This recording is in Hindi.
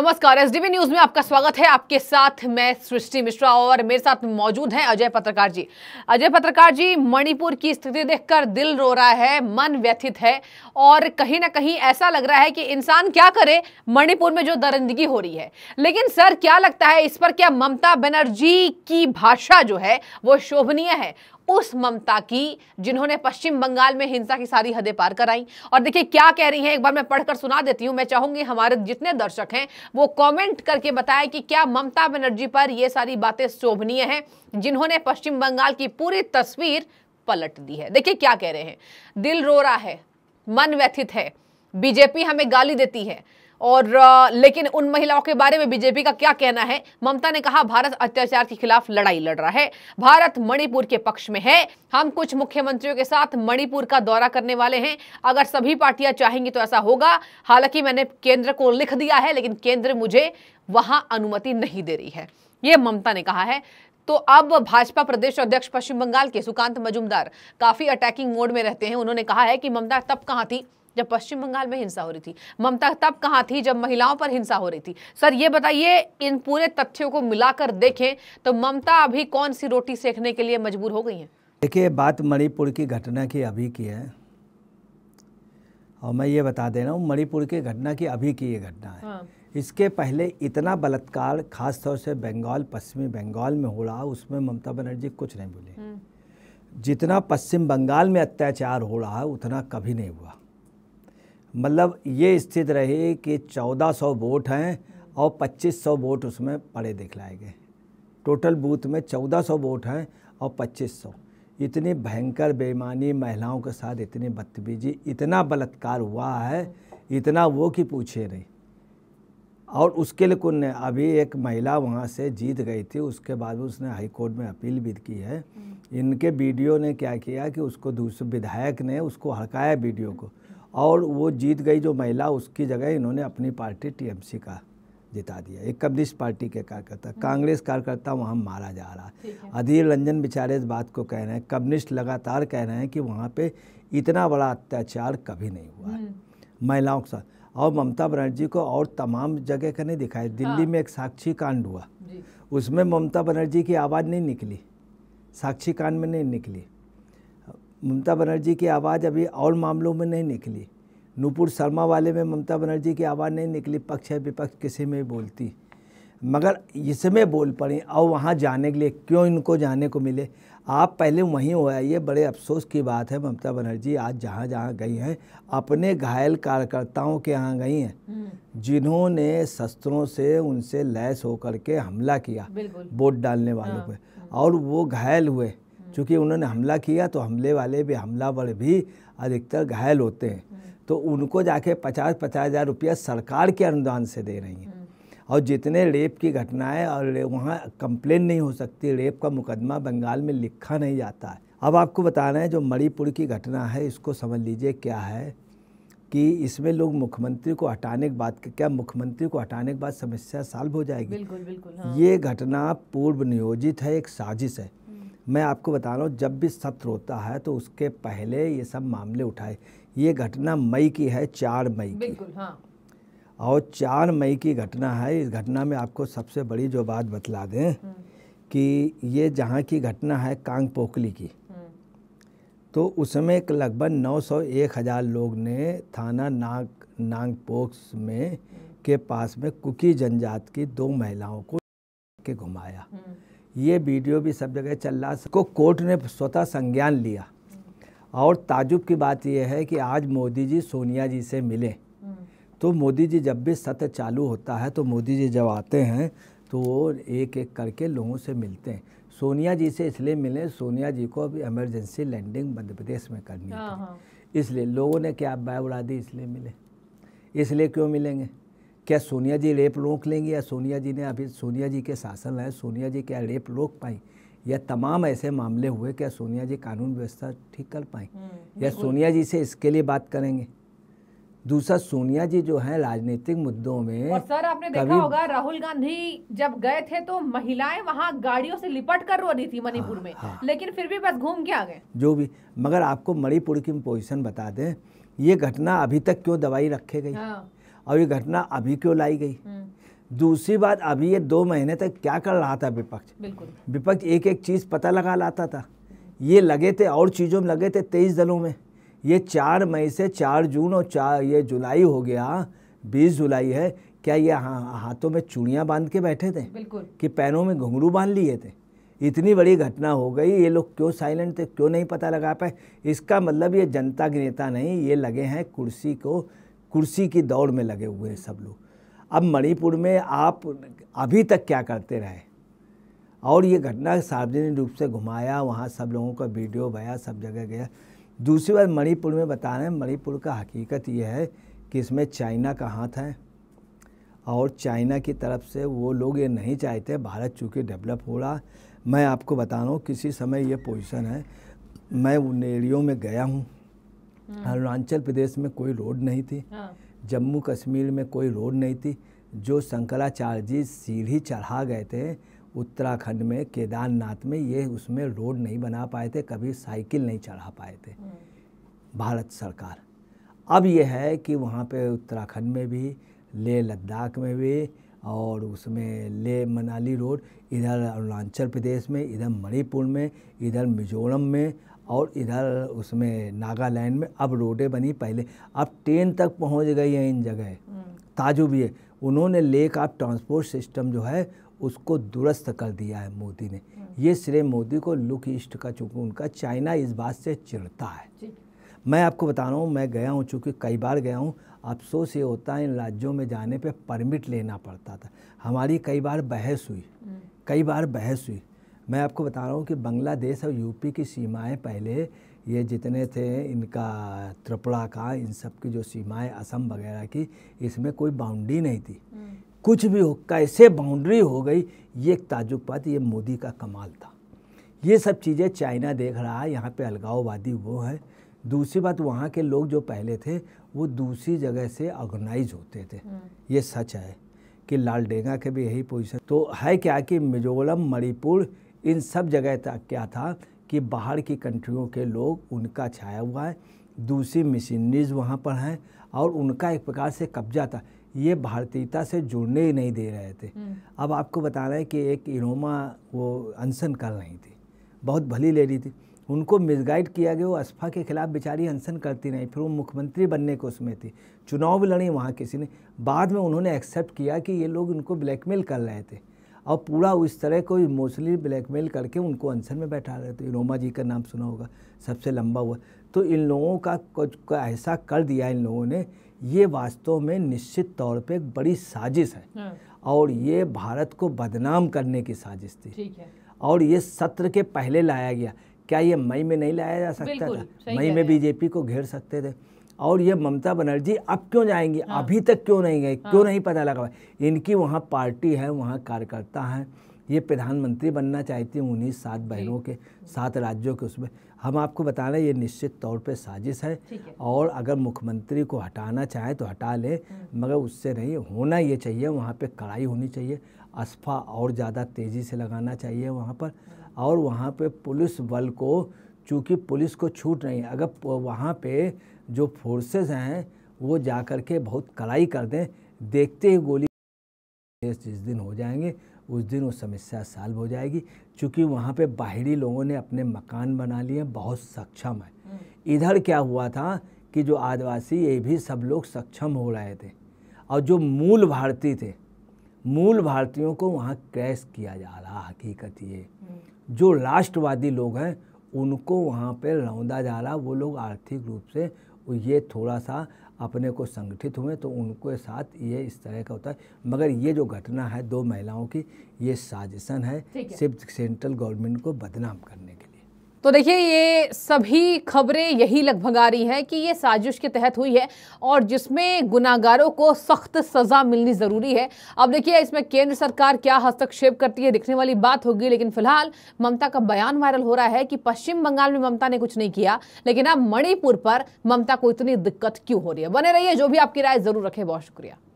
नमस्कार एसडीबी न्यूज में आपका स्वागत है आपके साथ मैं सृष्टि मिश्रा और मेरे साथ मौजूद हैं अजय पत्रकार जी अजय पत्रकार जी मणिपुर की स्थिति देखकर दिल रो रहा है मन व्यथित है और कहीं ना कहीं ऐसा लग रहा है कि इंसान क्या करे मणिपुर में जो दरिंदगी हो रही है लेकिन सर क्या लगता है इस पर क्या ममता बनर्जी की भाषा जो है वो शोभनीय है उस ममता की जिन्होंने पश्चिम बंगाल में हिंसा की सारी हदें पार कराई और देखिए क्या कह रही है एक बार मैं पढ़कर सुना देती हूं मैं चाहूंगी हमारे जितने दर्शक हैं वो कमेंट करके बताएं कि क्या ममता बनर्जी पर ये सारी बातें शोभनीय हैं जिन्होंने पश्चिम बंगाल की पूरी तस्वीर पलट दी है देखिए क्या कह रहे हैं दिल रो रहा है मन व्यथित है बीजेपी हमें गाली देती है और लेकिन उन महिलाओं के बारे में बीजेपी का क्या कहना है ममता ने कहा भारत अत्याचार के खिलाफ लड़ाई लड़ रहा है भारत मणिपुर के पक्ष में है हम कुछ मुख्यमंत्रियों के साथ मणिपुर का दौरा करने वाले हैं अगर सभी पार्टियां चाहेंगी तो ऐसा होगा हालांकि मैंने केंद्र को लिख दिया है लेकिन केंद्र मुझे वहां अनुमति नहीं दे रही है ये ममता ने कहा है तो अब भाजपा प्रदेश अध्यक्ष पश्चिम बंगाल के सुकांत मजुमदार काफी अटैकिंग मोड में रहते हैं उन्होंने कहा है कि ममता तब कहां थी जब पश्चिम बंगाल में हिंसा हो रही थी ममता तब कहाँ थी जब महिलाओं पर हिंसा हो रही थी सर ये बताइए इन पूरे तथ्यों को मिलाकर देखें तो ममता अभी कौन सी रोटी सेकने के लिए मजबूर हो गई हैं देखिए बात मणिपुर की घटना की अभी की है और मैं ये बता दे रहा हूँ मणिपुर की घटना की अभी की ये घटना है हाँ। इसके पहले इतना बलात्कार खासतौर से बंगाल पश्चिमी बंगाल में हो रहा उसमें ममता बनर्जी कुछ नहीं बोली हम्म। जितना पश्चिम बंगाल में अत्याचार हो रहा है उतना कभी नहीं हुआ मतलब ये स्थित रही कि 1400 वोट हैं और 2500 वोट उसमें पड़े दिखलाए गए टोटल बूथ में 1400 वोट हैं और 2500 इतनी भयंकर बेईमानी महिलाओं के साथ इतनी बदतमीजी इतना बलात्कार हुआ है इतना वो कि पूछे नहीं और उसके लिए कुन ने अभी एक महिला वहाँ से जीत गई थी उसके बाद उसने हाई कोर्ट में अपील भी की है हम्म। इनके वीडियो ने क्या किया कि उसको दूसरे विधायक ने उसको हड़काया वीडियो को और वो जीत गई जो महिला उसकी जगह इन्होंने अपनी पार्टी टीएमसी का जिता दिया एक कम्युनिस्ट पार्टी के कार्यकर्ता हम्म। कांग्रेस कार्यकर्ता वहाँ मारा जा रहा है अधीर रंजन बिचारे इस बात को कह रहे हैं कम्युनिस्ट लगातार कह रहे हैं कि वहाँ पे इतना बड़ा अत्याचार कभी नहीं हुआ है हम्म। महिलाओं के साथ और ममता बनर्जी को और तमाम जगह का नहीं दिखाया दिल्ली हाँ। में एक साक्षी कांड हुआ उसमें ममता बनर्जी की आवाज़ नहीं निकली साक्षी कांड में नहीं निकली ममता बनर्जी की आवाज़ अभी और मामलों में नहीं निकली नूपुर शर्मा वाले में ममता बनर्जी की आवाज़ नहीं निकली पक्ष है विपक्ष किसी में बोलती मगर इसमें बोल पड़ी और वहाँ जाने के लिए क्यों इनको जाने को मिले आप पहले वहीं हो आइए बड़े अफसोस की बात है ममता बनर्जी आज जहाँ जहाँ गई हैं अपने घायल कार्यकर्ताओं के यहाँ गई हैं हम्म। जिन्होंने शस्त्रों से उनसे लैस होकर के हमला किया वोट डालने वालों हाँ। पर और वो घायल हुए चूँकि उन्होंने हमला किया तो हमले वाले भी हमलावर भी अधिकतर घायल होते हैं तो उनको जाके पचास पचास हज़ार रुपया सरकार के अनुदान से दे रही हैं और जितने रेप की घटनाएं और वहाँ कंप्लेन नहीं हो सकती रेप का मुकदमा बंगाल में लिखा नहीं जाता है अब आपको बता रहे हैं जो मणिपुर की घटना है इसको समझ लीजिए क्या है कि इसमें लोग मुख्यमंत्री को हटाने के बाद क्या मुख्यमंत्री को हटाने के बाद समस्या साल्व हो जाएगी बिल्कुल बिल्कुल हाँ। ये घटना पूर्व नियोजित है एक साजिश है मैं आपको बता रहा हूँ जब भी सत्र होता है तो उसके पहले ये सब मामले उठाए ये घटना मई की है चार मई की हाँ और चार मई की घटना है इस घटना में आपको सबसे बड़ी जो बात बतला दें हम्म। कि ये जहाँ की घटना है कांग पोकली की हम्म। तो उसमें लगभग नौ सौ एक हज़ार लोग ने थाना नाग नागपोक्स में हम्म। के पास में कुकी जनजात की दो महिलाओं को के घुमाया ये वीडियो भी सब जगह चल रहा को कोर्ट ने स्वतः संज्ञान लिया और ताजुब की बात यह है कि आज मोदी जी सोनिया जी से मिले तो मोदी जी जब भी सत्र चालू होता है तो मोदी जी जब आते हैं तो वो एक एक करके लोगों से मिलते हैं सोनिया जी से इसलिए मिले सोनिया जी को अभी इमरजेंसी लैंडिंग मध्य प्रदेश में करनी हाँ, है हाँ। इसलिए लोगों ने क्या बाय उड़ा दी इसलिए मिले इसलिए क्यों मिलेंगे क्या सोनिया जी रेप रोक लेंगे या सोनिया जी ने अभी सोनिया जी के शासन लाए सोनिया जी क्या रेप रोक पाई या तमाम ऐसे मामले हुए क्या सोनिया जी कानून व्यवस्था ठीक कर पाए हम्म, या सोनिया जी से इसके लिए बात करेंगे दूसरा सोनिया जी जो है राजनीतिक मुद्दों में और सर आपने देखा होगा राहुल गांधी जब गए थे तो महिलाएं वहां गाड़ियों से लिपट कर रो रही थी मणिपुर हाँ, में हा, लेकिन फिर भी बस घूम के आ गए जो भी मगर आपको मणिपुर की पोजिशन बता दें ये घटना अभी तक क्यों दवाई रखे गई हाँ, और ये घटना अभी क्यों लाई गई हम्म। दूसरी बात अभी ये दो महीने तक क्या कर रहा था विपक्ष विपक्ष एक एक चीज़ पता लगा लाता था ये लगे थे और चीज़ों में लगे थे तेईस दलों में ये चार मई से चार जून और चार ये जुलाई हो गया बीस जुलाई है क्या ये हा, हाथों में चूड़ियाँ बांध के बैठे थे कि पैरों में घुंघरू बांध लिए थे इतनी बड़ी घटना हो गई ये लोग क्यों साइलेंट थे क्यों नहीं पता लगा पाए इसका मतलब ये जनता के नेता नहीं ये लगे हैं कुर्सी को कुर्सी की दौड़ में लगे हुए हैं सब लोग अब मणिपुर में आप अभी तक क्या करते रहे और ये घटना सार्वजनिक रूप से घुमाया वहाँ सब लोगों का वीडियो बया सब जगह गया दूसरी बात मणिपुर में बता रहे हैं मणिपुर का हकीकत ये है कि इसमें चाइना का हाथ है और चाइना की तरफ से वो लोग ये नहीं चाहते भारत चूँकि डेवलप हो रहा मैं आपको बता रहा हूँ किसी समय ये पोजिशन है मैं उन एरियो में गया हूँ हम्म। अरुणाचल प्रदेश में कोई रोड नहीं थी हाँ। जम्मू कश्मीर में कोई रोड नहीं थी जो शंकराचार्य जी सीढ़ी चढ़ा गए थे उत्तराखंड में केदारनाथ में ये उसमें रोड नहीं बना पाए थे कभी साइकिल नहीं चढ़ा पाए थे हम्म। भारत सरकार अब यह है कि वहाँ पे उत्तराखंड में भी ले लद्दाख में भी और उसमें ले मनाली रोड इधर अरुणाचल प्रदेश में इधर मणिपुर में इधर मिजोरम में और इधर उसमें नागालैंड में अब रोडें बनी पहले अब ट्रेन तक पहुंच गई है इन जगह हम्म। ताजुब ये उन्होंने लेक आप ट्रांसपोर्ट सिस्टम जो है उसको दुरुस्त कर दिया है मोदी ने हम्म। ये श्रेय मोदी को लुक ईस्ट का चूँकि उनका चाइना इस बात से चिड़ता है मैं आपको बता रहा हूँ मैं गया हूँ चूँकि कई बार गया हूँ अफसोस ये होता है इन राज्यों में जाने पे परमिट लेना पड़ता था हमारी कई बार बहस हुई हम्म। कई बार बहस हुई मैं आपको बता रहा हूँ कि बांग्लादेश और यूपी की सीमाएं पहले ये जितने थे इनका त्रिपुरा का इन सब की जो सीमाएं असम वगैरह की इसमें कोई बाउंड्री नहीं थी हम्म। कुछ भी हो कैसे बाउंड्री हो गई ये एक ताजुक बात ये मोदी का कमाल था ये सब चीज़ें चाइना देख रहा है यहाँ पे अलगाववादी वो है दूसरी बात वहाँ के लोग जो पहले थे वो दूसरी जगह से ऑर्गेनाइज होते थे हम्म। ये सच है कि लालडेगा के भी यही पोजीशन तो है क्या कि मिजोरम मणिपुर इन सब जगह तक क्या था कि बाहर की कंट्रियों के लोग उनका छाया हुआ है दूसरी मशीनरीज वहाँ पर हैं और उनका एक प्रकार से कब्जा था ये भारतीयता से जुड़ने ही नहीं दे रहे थे हम्म। अब आपको बता रहे हैं कि एक इनोमा वो अनसन कर रही थी बहुत भली ले रही थी उनको मिसगाइड किया गया वो अस्फा के खिलाफ बेचारी अनसन करती रही फिर वो मुख्यमंत्री बनने को उसमें थी चुनाव भी लड़ी वहाँ किसी ने बाद में उन्होंने एक्सेप्ट किया कि ये लोग उनको ब्लैकमेल कर रहे थे और पूरा उस तरह को इमोशनली ब्लैकमेल करके उनको आंसर में बैठा रहे थे तो रोमा जी का नाम सुना होगा सबसे लंबा हुआ तो इन लोगों का का ऐसा कर दिया इन लोगों ने ये वास्तव में निश्चित तौर पे एक बड़ी साजिश है हाँ। और ये भारत को बदनाम करने की साजिश थी ठीक है और ये सत्र के पहले लाया गया क्या ये मई में नहीं लाया जा सकता था मई में बीजेपी को घेर सकते थे और ये ममता बनर्जी अब क्यों जाएंगी हाँ। अभी तक क्यों नहीं गए हाँ। क्यों नहीं पता लगा इनकी वहाँ पार्टी है वहाँ कार्यकर्ता हैं ये प्रधानमंत्री बनना चाहती हूँ उन्हीं सात बहनों के सात राज्यों के उसमें हम आपको बता रहे हैं ये निश्चित तौर पे साजिश है, है और अगर मुख्यमंत्री को हटाना चाहे तो हटा लें हम्म। मगर उससे नहीं होना ये चाहिए वहाँ पे कड़ाई होनी चाहिए असफा और ज़्यादा तेज़ी से लगाना चाहिए वहाँ पर हम्म। और वहाँ पे पुलिस बल को चूँकि पुलिस को छूट नहीं अगर वहाँ पर जो फोर्सेस हैं वो जा कर के बहुत कड़ाई कर दें देखते ही गोली जिस दिन हो जाएंगे उस दिन वो समस्या सॉल्व हो जाएगी क्योंकि वहाँ पे बाहरी लोगों ने अपने मकान बना लिए बहुत सक्षम है हम्म। इधर क्या हुआ था कि जो आदिवासी ये भी सब लोग सक्षम हो रहे थे और जो मूल भारती थे मूल भारतीयों को वहाँ क्रैश किया जा रहा हकीकत ये हम्म। जो राष्ट्रवादी लोग हैं उनको वहाँ पे रौंदा जा रहा वो लोग आर्थिक रूप से तो ये थोड़ा सा अपने को संगठित हुए तो उनके साथ ये इस तरह का होता है मगर ये जो घटना है दो महिलाओं की ये साजिशन है सिर्फ सेंट्रल गवर्नमेंट को बदनाम करना तो देखिए ये सभी खबरें यही लगभग आ रही हैं कि ये साजिश के तहत हुई है और जिसमें गुनागारों को सख्त सज़ा मिलनी ज़रूरी है अब देखिए इसमें केंद्र सरकार क्या हस्तक्षेप करती है दिखने वाली बात होगी लेकिन फिलहाल ममता का बयान वायरल हो रहा है कि पश्चिम बंगाल में ममता ने कुछ नहीं किया लेकिन अब मणिपुर पर ममता को इतनी दिक्कत क्यों हो रही है बने रहिए जो भी आपकी राय ज़रूर रखें बहुत शुक्रिया